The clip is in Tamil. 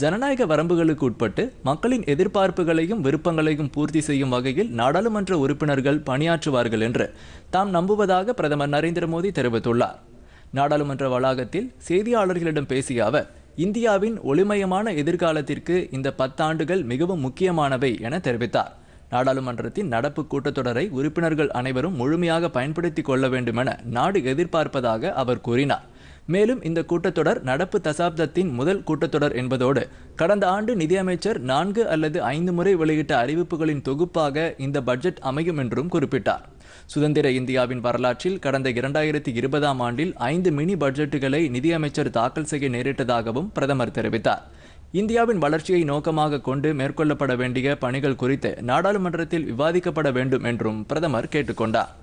ஜனநாயக வரம்புகளுக்கு உட்பட்டு மக்களின் எதிர்பார்ப்புகளையும் விருப்பங்களையும் பூர்த்தி செய்யும் வகையில் நாடாளுமன்ற உறுப்பினர்கள் பணியாற்றுவார்கள் என்று தாம் நம்புவதாக பிரதமர் நரேந்திர மோடி தெரிவித்துள்ளார் நாடாளுமன்ற வளாகத்தில் செய்தியாளர்களிடம் பேசிய அவர் இந்தியாவின் ஒளிமயமான எதிர்காலத்திற்கு இந்த பத்தாண்டுகள் மிகவும் முக்கியமானவை என தெரிவித்தார் நாடாளுமன்றத்தின் நடப்பு கூட்டத்தொடரை உறுப்பினர்கள் அனைவரும் முழுமையாக பயன்படுத்திக் கொள்ள வேண்டுமென நாடு எதிர்பார்ப்பதாக அவர் கூறினார் மேலும் இந்த கூட்டத்தொடர் நடப்பு தசாப்தத்தின் முதல் கூட்டத்தொடர் என்பதோடு கடந்த ஆண்டு நிதியமைச்சர் நான்கு அல்லது ஐந்து முறை வெளியிட்ட அறிவிப்புகளின் தொகுப்பாக இந்த பட்ஜெட் அமையும் என்றும் குறிப்பிட்டார் சுதந்திர இந்தியாவின் வரலாற்றில் கடந்த இரண்டாயிரத்தி இருபதாம் ஆண்டில் ஐந்து மினி பட்ஜெட்டுகளை நிதியமைச்சர் தாக்கல் செய்ய நேரிட்டதாகவும் பிரதமர் தெரிவித்தார் இந்தியாவின் வளர்ச்சியை நோக்கமாக கொண்டு மேற்கொள்ளப்பட வேண்டிய பணிகள் குறித்து நாடாளுமன்றத்தில் விவாதிக்கப்பட வேண்டும் என்றும் பிரதமர் கேட்டுக்கொண்டார்